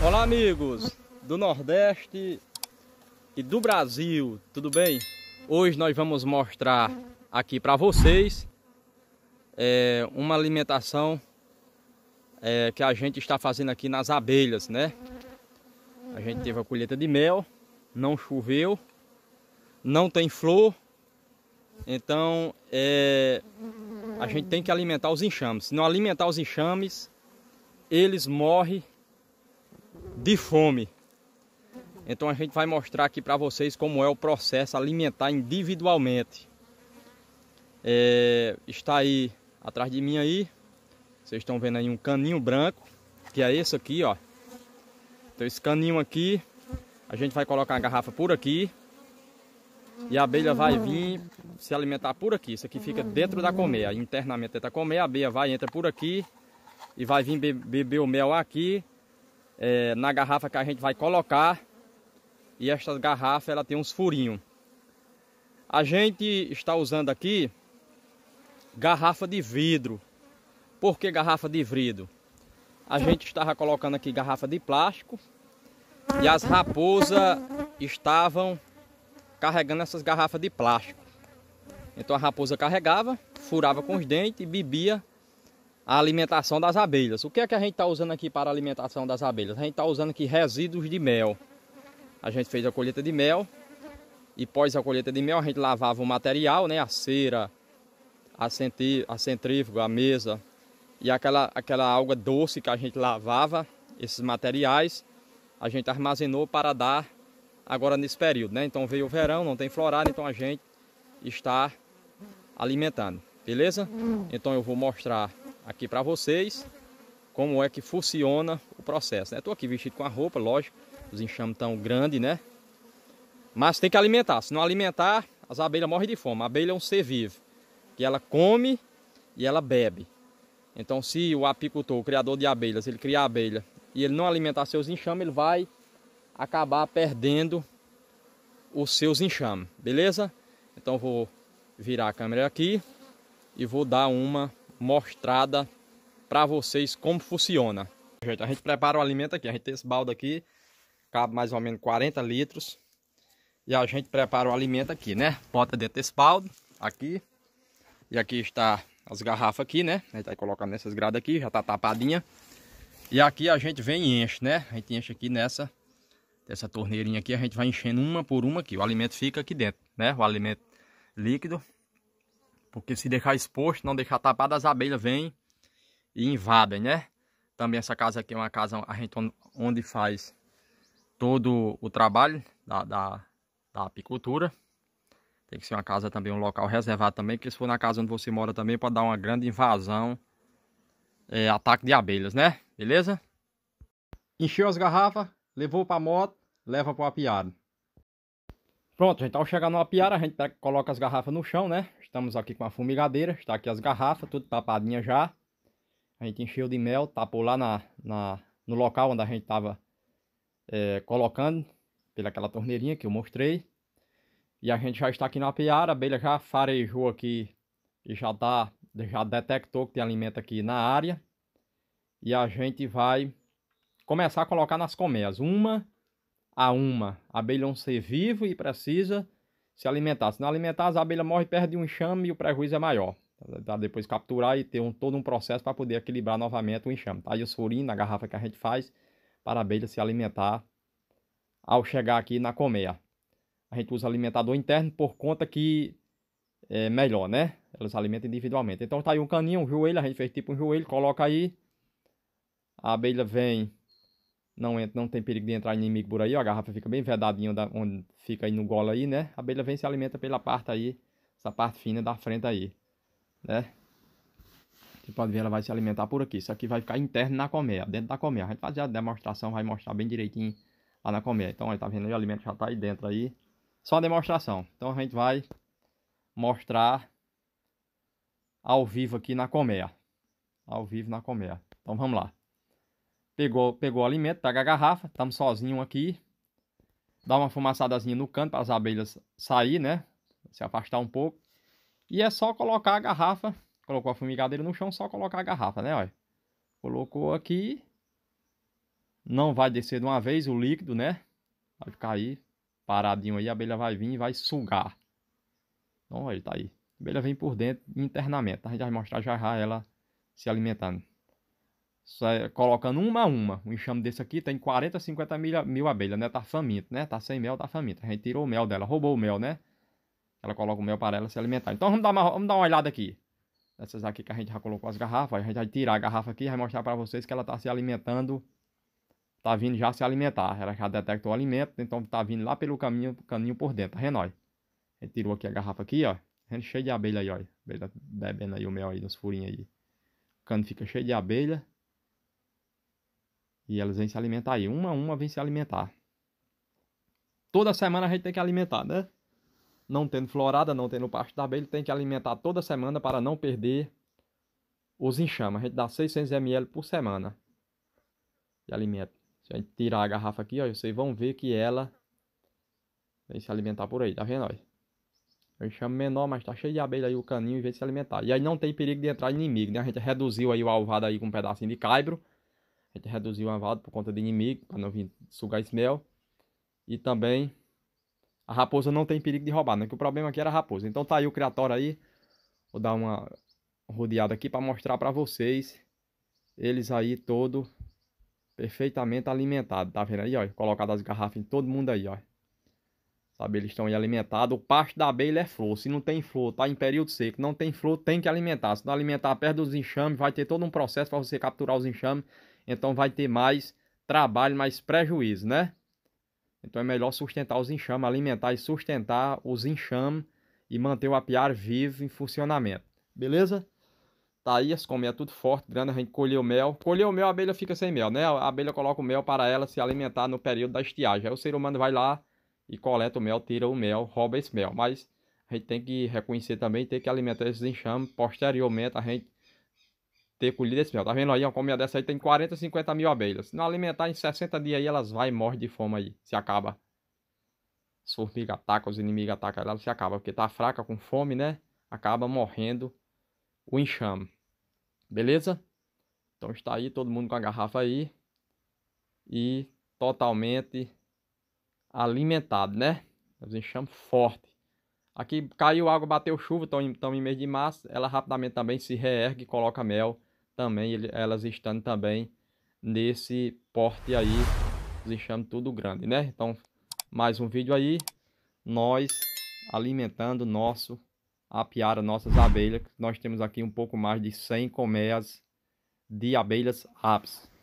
Olá, amigos do Nordeste e do Brasil, tudo bem? Hoje nós vamos mostrar aqui para vocês é, uma alimentação é, que a gente está fazendo aqui nas abelhas, né? A gente teve a colheita de mel, não choveu, não tem flor, então é, a gente tem que alimentar os enxames. Se não alimentar os enxames, eles morrem de fome. Então a gente vai mostrar aqui para vocês como é o processo alimentar individualmente. É, está aí atrás de mim aí, vocês estão vendo aí um caninho branco, que é esse aqui, ó. Então esse caninho aqui, a gente vai colocar a garrafa por aqui e a abelha vai vir se alimentar por aqui. Isso aqui fica dentro da colmeia, internamente dentro da colmeia, a abelha vai, entra por aqui e vai vir beber o mel aqui é, na garrafa que a gente vai colocar. E esta garrafa ela tem uns furinhos. A gente está usando aqui garrafa de vidro. Por que garrafa de vidro? A gente estava colocando aqui garrafa de plástico e as raposas estavam carregando essas garrafas de plástico. Então a raposa carregava, furava com os dentes e bebia a alimentação das abelhas. O que é que a gente está usando aqui para a alimentação das abelhas? A gente está usando aqui resíduos de mel. A gente fez a colheita de mel e pós a colheita de mel a gente lavava o material, né? A cera, a, centri, a centrífuga, a mesa e aquela, aquela água doce que a gente lavava, esses materiais, a gente armazenou para dar agora nesse período, né? Então veio o verão, não tem florada, então a gente está alimentando, beleza? Hum. Então eu vou mostrar aqui para vocês como é que funciona o processo. Estou né? aqui vestido com a roupa, lógico, os enxames tão grande, né? Mas tem que alimentar. Se não alimentar, as abelhas morrem de fome. A abelha é um ser vivo que ela come e ela bebe. Então, se o apicultor, o criador de abelhas, ele a abelha e ele não alimentar seus enxames, ele vai acabar perdendo os seus enxames, beleza? Então, vou virar a câmera aqui e vou dar uma mostrada para vocês como funciona. A gente prepara o alimento aqui, a gente tem esse balde aqui, cabe mais ou menos 40 litros. E a gente prepara o alimento aqui, né? Bota dentro desse balde, aqui. E aqui está as garrafas aqui, né? A gente vai tá colocando nessas gradas aqui, já tá tapadinha. E aqui a gente vem e enche, né? A gente enche aqui nessa essa torneirinha aqui, a gente vai enchendo uma por uma aqui. O alimento fica aqui dentro, né? O alimento líquido porque se deixar exposto, não deixar tapado, as abelhas vêm e invadem, né? Também essa casa aqui é uma casa a gente onde faz todo o trabalho da, da, da apicultura. Tem que ser uma casa também, um local reservado também, porque se for na casa onde você mora também, pode dar uma grande invasão, é, ataque de abelhas, né? Beleza? Encheu as garrafas, levou para a moto, leva para o apiário. Pronto, gente, ao chegar no apiário, a gente coloca as garrafas no chão, né? Estamos aqui com a fumigadeira, está aqui as garrafas, tudo tapadinha já. A gente encheu de mel, tapou lá na, na no local onde a gente estava é, colocando, pela aquela torneirinha que eu mostrei. E a gente já está aqui na piara, a abelha já farejou aqui e já, tá, já detectou que tem alimento aqui na área. E a gente vai começar a colocar nas colmeias, uma a uma. A abelha é um ser vivo e precisa se alimentar. Se não alimentar, as abelhas morrem perto de um enxame e o prejuízo é maior. Tá? Depois capturar e ter um, todo um processo para poder equilibrar novamente o enxame. Tá aí o surim na garrafa que a gente faz para a abelha se alimentar ao chegar aqui na colmeia. A gente usa alimentador interno por conta que é melhor, né? Elas alimentam individualmente. Então tá aí um caninho, um joelho, a gente fez tipo um joelho, coloca aí. A abelha vem não, entra, não tem perigo de entrar inimigo por aí, ó, a garrafa fica bem vedadinha onde fica aí no gola aí, né? A abelha vem se alimenta pela parte aí, essa parte fina da frente aí, né? Você pode ver, ela vai se alimentar por aqui. Isso aqui vai ficar interno na colmeia, dentro da colmeia. A gente fazer a demonstração, vai mostrar bem direitinho lá na colmeia. Então, aí tá vendo aí, o alimento já tá aí dentro aí. Só a demonstração. Então, a gente vai mostrar ao vivo aqui na colmeia. Ao vivo na colmeia. Então, vamos lá. Pegou, pegou o alimento, pega a garrafa, estamos sozinhos aqui. Dá uma fumaçadazinha no canto para as abelhas sair, né? Se afastar um pouco. E é só colocar a garrafa. Colocou a fumigadeira no chão, só colocar a garrafa, né? Olha. Colocou aqui. Não vai descer de uma vez o líquido, né? Vai ficar aí paradinho aí, a abelha vai vir e vai sugar. Então, olha, tá aí. A abelha vem por dentro internamente. A gente vai mostrar já já ela se alimentando colocando uma a uma. O enxame desse aqui tem 40, 50 mil, mil abelhas, né? Tá faminto, né? Tá sem mel, tá faminto. A gente tirou o mel dela, roubou o mel, né? Ela coloca o mel para ela se alimentar. Então vamos dar uma, vamos dar uma olhada aqui. Essas aqui que a gente já colocou as garrafas. A gente vai tirar a garrafa aqui e vai mostrar para vocês que ela tá se alimentando. Tá vindo já se alimentar. Ela já detectou o alimento, então tá vindo lá pelo caminho, caminho por dentro. A tá renói. A gente tirou aqui a garrafa aqui, ó. A gente cheio de abelha aí, ó. Abelha bebendo aí o mel aí nos furinhos aí. O cano fica cheio de abelha. E elas vêm se alimentar aí. Uma a uma vêm se alimentar. Toda semana a gente tem que alimentar, né? Não tendo florada, não tendo pasto da abelha, tem que alimentar toda semana para não perder os enxames. A gente dá 600 ml por semana de alimento. Se a gente tirar a garrafa aqui, ó, vocês vão ver que ela vem se alimentar por aí, tá vendo? Ó? É enxame menor, mas tá cheio de abelha aí o caninho em vez de se alimentar. E aí não tem perigo de entrar inimigo, né? A gente reduziu aí o alvado aí com um pedacinho de caibro. A gente reduziu a valda por conta de inimigo, para não vir sugar esse mel. E também a raposa não tem perigo de roubar, né? Que o problema aqui era a raposa. Então tá aí o criatório aí. Vou dar uma rodeada aqui para mostrar para vocês eles aí todo perfeitamente alimentado, tá vendo aí, ó? Colocado as garrafas em todo mundo aí, ó. Sabe, eles estão aí alimentados. O pasto da abelha é flor. Se não tem flor, tá em período seco, não tem flor, tem que alimentar. Se não alimentar perto dos enxames, vai ter todo um processo para você capturar os enxames então vai ter mais trabalho, mais prejuízo, né? Então é melhor sustentar os enxames, alimentar e sustentar os enxames e manter o apiário vivo em funcionamento. Beleza? Tá aí, as comidas tudo forte, grande, a gente colheu mel. Colheu mel, a abelha fica sem mel, né? A abelha coloca o mel para ela se alimentar no período da estiagem. Aí o ser humano vai lá e coleta o mel, tira o mel, rouba esse mel. Mas a gente tem que reconhecer também, tem que alimentar esses enxames. Posteriormente, a gente ter colhido esse mel. Tá vendo aí? Uma comida dessa aí tem 40, 50 mil abelhas. Se não alimentar em 60 dias aí, elas vai e morre de fome aí. Se acaba. As formigas atacam, os inimigos atacam, ela se acaba. Porque tá fraca com fome, né? Acaba morrendo o enxame. Beleza? Então está aí todo mundo com a garrafa aí. E totalmente alimentado, né? Os enxames forte. Aqui caiu água, bateu chuva, então, então em mês de março, ela rapidamente também se reergue e coloca mel também, elas estando também nesse porte aí, deixando tudo grande, né? Então, mais um vídeo aí, nós alimentando nosso apiara, nossas abelhas. Nós temos aqui um pouco mais de 100 colmeias de abelhas apis.